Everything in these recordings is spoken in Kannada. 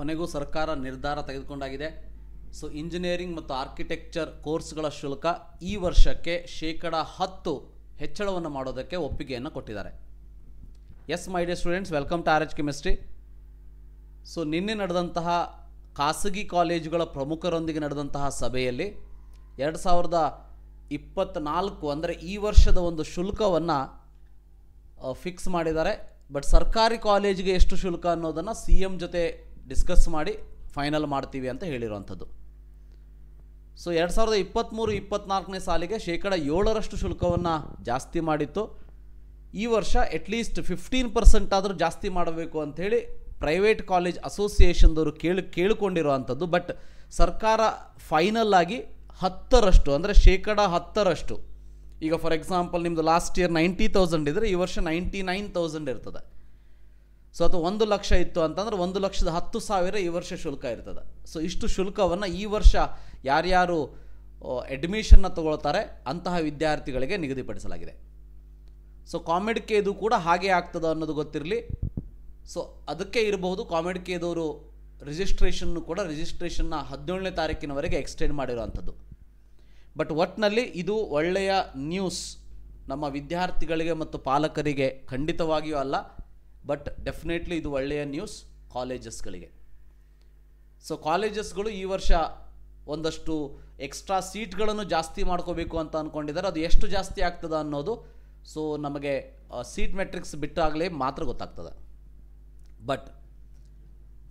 ಕೊನೆಗೂ ಸರ್ಕಾರ ನಿರ್ಧಾರ ತೆಗೆದುಕೊಂಡಾಗಿದೆ ಸೊ ಇಂಜಿನಿಯರಿಂಗ್ ಮತ್ತು ಆರ್ಕಿಟೆಕ್ಚರ್ ಕೋರ್ಸ್ಗಳ ಶುಲ್ಕ ಈ ವರ್ಷಕ್ಕೆ ಶೇಕಡ ಹತ್ತು ಹೆಚ್ಚಳವನ್ನು ಮಾಡೋದಕ್ಕೆ ಒಪ್ಪಿಗೆಯನ್ನು ಕೊಟ್ಟಿದ್ದಾರೆ yes my dear students welcome to R H chemistry so ನಿನ್ನೆ ನಡೆದಂತಹ ಖಾಸಗಿ ಕಾಲೇಜುಗಳ ಪ್ರಮುಖರೊಂದಿಗೆ ನಡೆದಂತಹ ಸಭೆಯಲ್ಲಿ ಎರಡು ಸಾವಿರದ ಇಪ್ಪತ್ತ್ನಾಲ್ಕು ಅಂದರೆ ಈ ವರ್ಷದ ಒಂದು ಶುಲ್ಕವನ್ನು ಫಿಕ್ಸ್ ಮಾಡಿದ್ದಾರೆ ಬಟ್ ಸರ್ಕಾರಿ ಕಾಲೇಜಿಗೆ ಎಷ್ಟು ಶುಲ್ಕ ಅನ್ನೋದನ್ನು ಸಿ ಎಂ ಜೊತೆ ಡಿಸ್ಕಸ್ ಮಾಡಿ ಫೈನಲ್ ಮಾಡ್ತೀವಿ ಅಂತ ಹೇಳಿರುವಂಥದ್ದು ಸೊ ಎರಡು ಸಾವಿರದ ಇಪ್ಪತ್ತ್ಮೂರು ಇಪ್ಪತ್ತ್ನಾಲ್ಕನೇ ಸಾಲಿಗೆ ಶೇಕಡ ಏಳರಷ್ಟು ಶುಲ್ಕವನ್ನು ಜಾಸ್ತಿ ಮಾಡಿತ್ತು ಈ ವರ್ಷ ಅಟ್ಲೀಸ್ಟ್ ಫಿಫ್ಟೀನ್ ಪರ್ಸೆಂಟ್ ಆದರೂ ಜಾಸ್ತಿ ಮಾಡಬೇಕು ಅಂಥೇಳಿ ಪ್ರೈವೇಟ್ ಕಾಲೇಜ್ ಅಸೋಸಿಯೇಷನ್ದವರು ಕೇಳಿ ಕೇಳಿಕೊಂಡಿರುವಂಥದ್ದು ಬಟ್ ಸರ್ಕಾರ ಫೈನಲ್ ಆಗಿ ಹತ್ತರಷ್ಟು ಅಂದರೆ ಶೇಕಡ ಹತ್ತರಷ್ಟು ಈಗ ಫಾರ್ ಎಕ್ಸಾಂಪಲ್ ನಿಮ್ಮದು ಲಾಸ್ಟ್ ಇಯರ್ ನೈಂಟಿ ತೌಸಂಡ್ ಇದ್ದರೆ ಈ ವರ್ಷ ನೈಂಟಿ ನೈನ್ ತೌಸಂಡ್ ಇರ್ತದೆ ಸೊ ಅದು ಒಂದು ಲಕ್ಷ ಇತ್ತು ಅಂತಂದ್ರೆ ಒಂದು ಲಕ್ಷದ ಹತ್ತು ಸಾವಿರ ಈ ವರ್ಷ ಶುಲ್ಕ ಇರ್ತದೆ ಸೊ ಇಷ್ಟು ಶುಲ್ಕವನ್ನು ಈ ವರ್ಷ ಯಾರ್ಯಾರು ಅಡ್ಮಿಷನ್ನ ತಗೊಳ್ತಾರೆ ಅಂತಹ ವಿದ್ಯಾರ್ಥಿಗಳಿಗೆ ನಿಗದಿಪಡಿಸಲಾಗಿದೆ ಸೊ ಕಾಮೆಡ್ ಕೇದು ಕೂಡ ಹಾಗೆ ಆಗ್ತದೆ ಅನ್ನೋದು ಗೊತ್ತಿರಲಿ ಸೊ ಅದಕ್ಕೆ ಇರಬಹುದು ಕಾಮೆಡ್ ಕೇದವರು ರಿಜಿಸ್ಟ್ರೇಷನ್ನು ಕೂಡ ರಿಜಿಸ್ಟ್ರೇಷನ್ನ ಹದಿನೇಳನೇ ತಾರೀಕಿನವರೆಗೆ ಎಕ್ಸ್ಟೆಂಡ್ ಮಾಡಿರೋವಂಥದ್ದು ಬಟ್ ಒಟ್ಟಿನಲ್ಲಿ ಇದು ಒಳ್ಳೆಯ ನ್ಯೂಸ್ ನಮ್ಮ ವಿದ್ಯಾರ್ಥಿಗಳಿಗೆ ಮತ್ತು ಪಾಲಕರಿಗೆ ಖಂಡಿತವಾಗಿಯೂ ಅಲ್ಲ ಬಟ್ ಡೆಫಿನೆಟ್ಲಿ ಇದು ಒಳ್ಳೆಯ ನ್ಯೂಸ್ ಕಾಲೇಜಸ್ಗಳಿಗೆ ಸೊ ಕಾಲೇಜಸ್ಗಳು ಈ ವರ್ಷ ಒಂದಷ್ಟು ಎಕ್ಸ್ಟ್ರಾ ಸೀಟ್ಗಳನ್ನು ಜಾಸ್ತಿ ಮಾಡ್ಕೋಬೇಕು ಅಂತ ಅಂದ್ಕೊಂಡಿದ್ದಾರೆ ಅದು ಎಷ್ಟು ಜಾಸ್ತಿ ಆಗ್ತದೆ ಅನ್ನೋದು ಸೊ ನಮಗೆ ಸೀಟ್ ಮೆಟ್ರಿಕ್ಸ್ ಬಿಟ್ಟಾಗಲೇ ಮಾತ್ರ ಗೊತ್ತಾಗ್ತದೆ ಬಟ್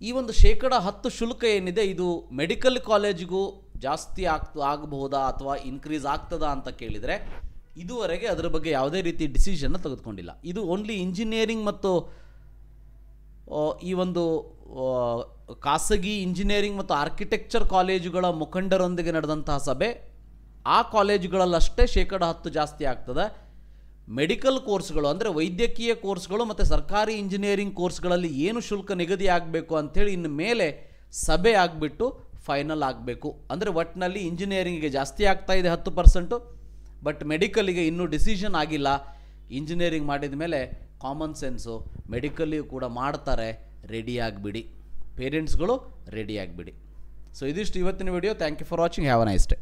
ಈ ಒಂದು ಶೇಕಡ ಹತ್ತು ಶುಲ್ಕ ಏನಿದೆ ಇದು ಮೆಡಿಕಲ್ ಕಾಲೇಜಿಗೂ ಜಾಸ್ತಿ ಆಗ್ತ ಆಗಬಹುದಾ ಅಥವಾ ಇನ್ಕ್ರೀಸ್ ಆಗ್ತದಾ ಅಂತ ಕೇಳಿದರೆ ಇದುವರೆಗೆ ಅದರ ಬಗ್ಗೆ ಯಾವುದೇ ರೀತಿ ಡಿಸಿಷನ್ನ ತೆಗೆದುಕೊಂಡಿಲ್ಲ ಇದು ಓನ್ಲಿ ಇಂಜಿನಿಯರಿಂಗ್ ಮತ್ತು ಈ ಒಂದು ಖಾಸಗಿ ಇಂಜಿನಿಯರಿಂಗ್ ಮತ್ತು ಆರ್ಕಿಟೆಕ್ಚರ್ ಕಾಲೇಜುಗಳ ಮುಖಂಡರೊಂದಿಗೆ ನಡೆದಂತಹ ಸಭೆ ಆ ಕಾಲೇಜುಗಳಲ್ಲಷ್ಟೇ ಶೇಕಡ ಹತ್ತು ಜಾಸ್ತಿ ಆಗ್ತದೆ ಮೆಡಿಕಲ್ ಕೋರ್ಸ್ಗಳು ಅಂದರೆ ವೈದ್ಯಕೀಯ ಕೋರ್ಸ್ಗಳು ಮತ್ತು ಸರ್ಕಾರಿ ಇಂಜಿನಿಯರಿಂಗ್ ಕೋರ್ಸ್ಗಳಲ್ಲಿ ಏನು ಶುಲ್ಕ ನಿಗದಿ ಆಗಬೇಕು ಅಂಥೇಳಿ ಇನ್ನು ಮೇಲೆ ಸಭೆ ಆಗಿಬಿಟ್ಟು ಫೈನಲ್ ಆಗಬೇಕು ಅಂದರೆ ಒಟ್ಟಿನಲ್ಲಿ ಇಂಜಿನಿಯರಿಂಗಿಗೆ ಜಾಸ್ತಿ ಆಗ್ತಾ ಇದೆ ಹತ್ತು ಪರ್ಸೆಂಟು ಬಟ್ ಮೆಡಿಕಲಿಗೆ ಇನ್ನೂ ಡಿಸಿಷನ್ ಆಗಿಲ್ಲ ಇಂಜಿನಿಯರಿಂಗ್ ಮಾಡಿದ ಮೇಲೆ ಕಾಮನ್ ಸೆನ್ಸು ಮೆಡಿಕಲ್ಲಿ ಕೂಡ ಮಾಡ್ತಾರೆ ರೆಡಿಯಾಗಿಬಿಡಿ ಪೇರೆಂಟ್ಸ್ಗಳು ರೆಡಿಯಾಗಿಬಿಡಿ ಸೊ ಇದಿಷ್ಟು ಇವತ್ತಿನ video thank you for watching have a nice day